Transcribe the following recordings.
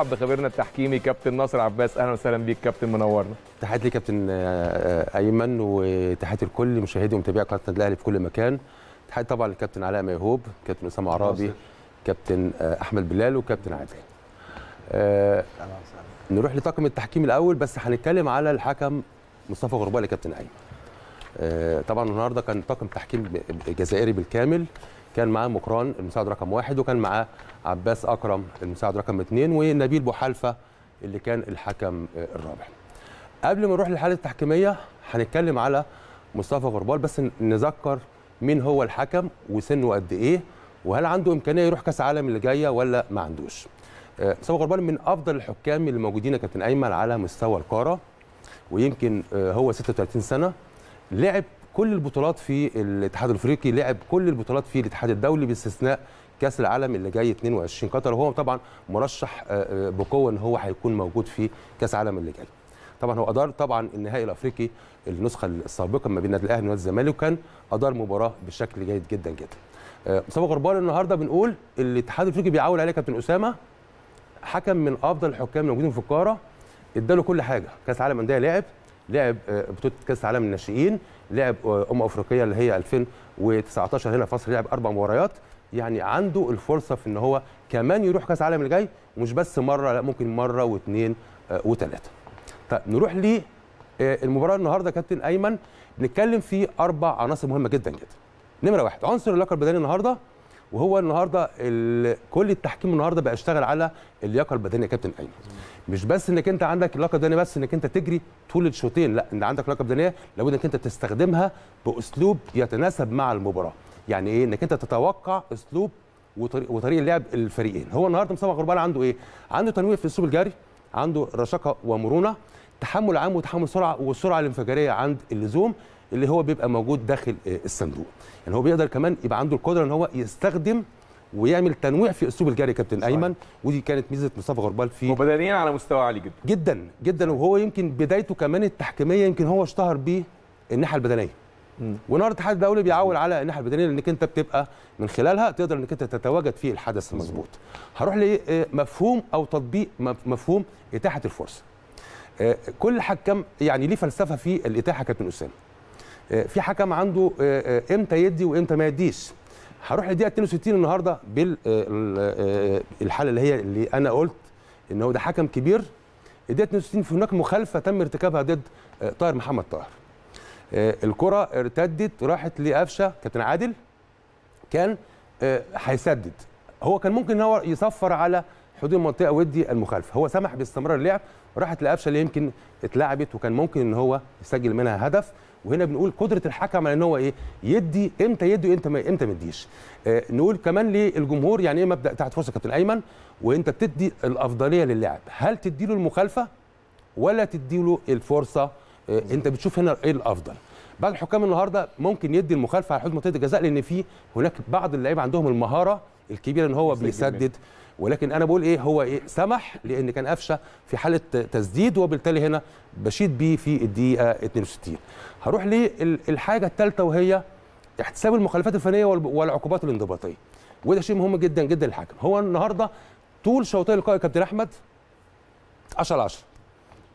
نرحب بخبيرنا التحكيمي كابتن ناصر عباس اهلا وسهلا بيك كابتن منورنا تحياتي لي كابتن آه، آه، ايمن وتحياتي لكل مشاهدي ومتابعي قناه النادي الاهلي في كل مكان تحياتي طبعا للكابتن علاء ميهوب كابتن اسامه عرابي كابتن آه، احمد بلال وكابتن عادل أه نروح لطاقم التحكيم الاول بس هنتكلم على الحكم مصطفى غربال كابتن ايمن أه طبعا النهارده كان طاقم تحكيم جزائري بالكامل كان معاه مكران المساعد رقم واحد وكان معاه عباس اكرم المساعد رقم اثنين ونبيل بوحلفه اللي كان الحكم الرابع. قبل ما نروح للحاله التحكيميه هنتكلم على مصطفى غربال بس نذكر مين هو الحكم وسنه قد ايه وهل عنده امكانيه يروح كاس عالم اللي جايه ولا ما عندوش. آه، مصطفى غربال من افضل الحكام اللي موجودين يا كابتن ايمن على مستوى القاره ويمكن آه، هو 36 سنه لعب كل البطولات في الاتحاد الافريقي لعب كل البطولات في الاتحاد الدولي باستثناء كاس العالم اللي جاي 22 قطر وهو طبعا مرشح آه، آه، بقوه ان هو هيكون موجود في كاس العالم اللي جاي طبعا هو ادار طبعا النهائي الافريقي النسخه السابقه ما بين النادي الاهلي ونادي الزمالك وكان ادار مباراه بشكل جيد جدا جدا آه، مصطفى غربال النهارده بنقول الاتحاد الافريقي بيعول عليه كابتن اسامه حكم من افضل الحكام الموجودين في القاره اداله كل حاجه كاس عالم انديه لعب لعب آه، بطوله كاس العالم الناشئين لعب آه، امم افريقيه اللي هي 2019 هنا في مصر لعب اربع مباريات يعني عنده الفرصه في ان هو كمان يروح كاس العالم الجاي ومش بس مره لا ممكن مره واثنين آه، وثلاثه. طيب نروح للمباراه المباراه النهارده كابتن ايمن بنتكلم في اربع عناصر مهمه جدا جدا. نمره واحد عنصر اللقب البدني النهارده وهو النهارده كل التحكيم النهارده بقى يشتغل على اللياقه البدنيه يا كابتن ايمن مش بس انك انت عندك لياقه بدنيه بس انك انت تجري طول الشوطين لا ان عندك لياقه بدنيه لابد انك انت تستخدمها باسلوب يتناسب مع المباراه يعني ايه انك انت تتوقع اسلوب وطريق, وطريق لعب الفريقين هو النهارده مصطفى غربال عنده ايه عنده تنويع في اسلوب الجري عنده رشاقه ومرونه تحمل عام وتحمل سرعه والسرعه الانفجاريه عند اللزوم اللي هو بيبقى موجود داخل آه، الصندوق يعني هو بيقدر كمان يبقى عنده القدره ان هو يستخدم ويعمل تنويع في اسلوب الجري كابتن صحيح. ايمن ودي كانت ميزه مصطفى غربال في وبدنيا على مستوى عالي جدا جدا جدا وهو يمكن بدايته كمان التحكيميه يمكن هو اشتهر بيه الناحيه البدنيه ونهار الاتحاد الدولي بيعول على الناحيه البدنيه لانك انت بتبقى من خلالها تقدر انك انت تتواجد في الحدث المضبوط هروح لمفهوم آه، او تطبيق مفهوم اتاحه الفرصه آه، كل حكم يعني ليه فلسفه في الاتاحه كابتن اسامه آه، في حكم عنده آه، امتى يدي وامتى ما يديش هروح للدقيقه 62 النهارده بالحاله اللي هي اللي انا قلت ان هو ده حكم كبير الدقيقه 62 في هناك مخالفه تم ارتكابها ضد طاهر محمد طاهر الكره ارتدت راحت لقفشه كابتن عادل كان هيسدد هو كان ممكن ان هو يصفر على حدود المنطقه ويدي المخالفه هو سمح باستمرار اللعب راحت لقفشه اللي يمكن اتلعبت وكان ممكن ان هو يسجل منها هدف وهنا بنقول قدره الحكم على ان هو ايه يدي امتى يدي وامتى ما امتى ما يديش آه نقول كمان للجمهور يعني ايه مبدا تحت فرصه كابتن ايمن وانت بتدي الافضليه للاعب هل تدي له المخالفه ولا تدي له الفرصه آه انت بتشوف هنا ايه الافضل بعض الحكام النهارده ممكن يدي المخالفه على حدود منطقه الجزاء لان في هناك بعض اللعيبه عندهم المهاره الكبيره ان هو بيسدد ولكن انا بقول ايه هو إيه سمح لان كان قفشه في حاله تسديد وبالتالي هنا بشيد بيه في الدقيقه 62 هروح للحاجه الثالثه وهي احتساب المخالفات الفنيه والعقوبات الانضباطيه وده شيء مهم جدا جدا للحكم هو النهارده طول شوطي لقاء كابتن احمد 10 10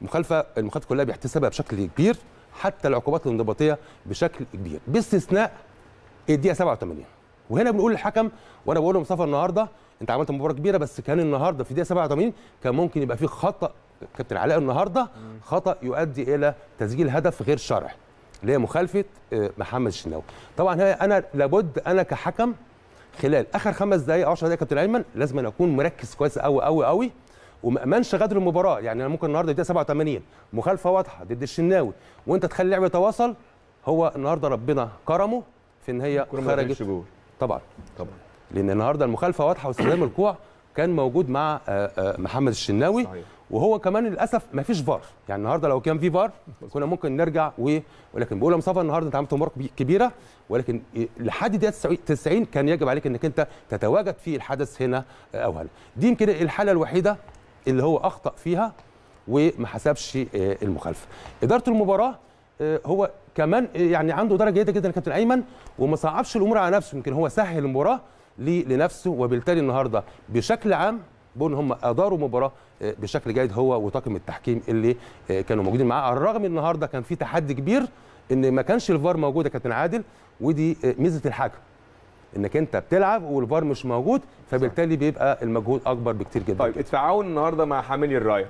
المخالفه المخالفات كلها بيحتسبها بشكل كبير حتى العقوبات الانضباطيه بشكل كبير باستثناء الدقيقه 87 وهنا بنقول للحكم وانا بقول لمصطفى النهارده انت عملت مباراه كبيره بس كان النهارده في دقيقه 87 كان ممكن يبقى في خطا كابتن علاء النهارده خطا يؤدي الى تسجيل هدف غير شرعي اللي هي مخالفه آه، محمد الشناوي طبعا هي انا لابد انا كحكم خلال اخر خمس دقائق او 10 دقائق كابتن ايمن لازم أن اكون مركز كويس قوي قوي قوي وما امنش غدر المباراه يعني انا ممكن النهارده دقيقه 87 مخالفه واضحه ضد الشناوي وانت تخلي اللعب يتواصل هو النهارده ربنا كرمه في ان هي خرجت طبعا طبعا لان النهارده المخالفه واضحه واستخدام الكوع كان موجود مع آه، آه، محمد الشناوي وهو كمان للاسف ما فيش فار يعني النهارده لو كان في فار كنا ممكن نرجع و... ولكن بقول مصطفى النهارده انت عملت امور كبيره ولكن إيه، لحد دقيقه 90 كان يجب عليك انك انت تتواجد في الحدث هنا آه، او هنا دي يمكن الحاله الوحيده اللي هو اخطا فيها وما حسبش المخالفه اداره المباراه هو كمان يعني عنده درجه جيده جدا كابتن ايمن وما صعبش الامور على نفسه يمكن هو سهل المباراه لنفسه وبالتالي النهارده بشكل عام بون هم اداروا المباراه آه، بشكل جيد هو وطاقم التحكيم اللي آه، كانوا موجودين معاه على الرغم النهارده كان في تحدي كبير ان ما كانش الفار موجود يا كابتن عادل ودي آه، ميزه الحكم انك انت بتلعب والفار مش موجود فبالتالي بيبقى المجهود اكبر بكتير جدا طيب التعاون النهارده مع حامل الرايه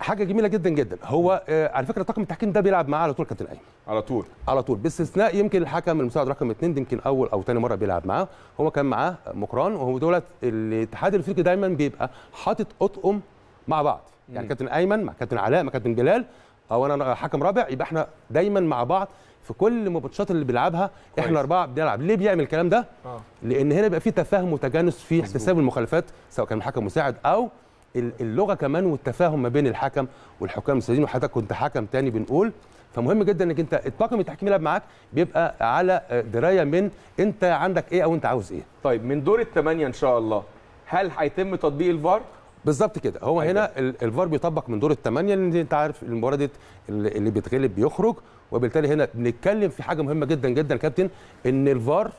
حاجه جميله جدا جدا هو آه على فكره طاقم التحكيم ده بيلعب معاه على طول كابتن ايمن على طول على طول باستثناء يمكن الحكم المساعد رقم اثنين يمكن اول او ثاني مره بيلعب معاه هو كان معاه مقران وهو دولت الاتحاد الافريقي دايما بيبقى حاطط اطقم مع بعض يعني كابتن ايمن مع كابتن علاء مع كابتن بلال او انا حكم رابع يبقى احنا دايما مع بعض في كل الماتشات اللي بيلعبها كويس. احنا اربعه بنلعب ليه بيعمل الكلام ده آه. لان هنا بيبقى في تفاهم وتجانس في احتساب المخالفات سواء كان حكم مساعد او اللغه كمان والتفاهم ما بين الحكم والحكام المستفيدين وحضرتك كنت حكم تاني بنقول فمهم جدا انك انت الطاقم التحكيمي اللي معاك بيبقى على آه، درايه من انت عندك ايه او انت عاوز ايه. طيب من دور الثمانيه ان شاء الله هل هيتم تطبيق الفار؟ بالظبط كده هو هنا طيب. الفار بيطبق من دور الثمانيه لان انت عارف المباراه دي اللي بيتغلب بيخرج وبالتالي هنا بنتكلم في حاجه مهمه جدا جدا يا كابتن ان الفار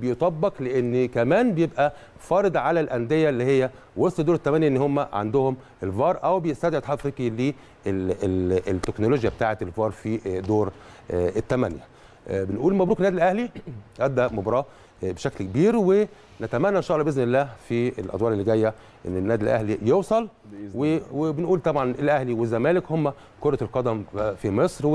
بيطبق لان كمان بيبقى فارض على الانديه اللي هي وسط دور الثمانيه ان هم عندهم الفار او بيستدعي الاتحاد الافريقي للتكنولوجيا بتاعه الفار في دور آه، الثمانيه. آه، بنقول مبروك النادي الاهلي ادى مباراه آه، بشكل كبير ونتمنى ان شاء الله باذن الله في الادوار اللي جايه ان النادي الاهلي يوصل وبنقول طبعا الاهلي والزمالك هم كره القدم في مصر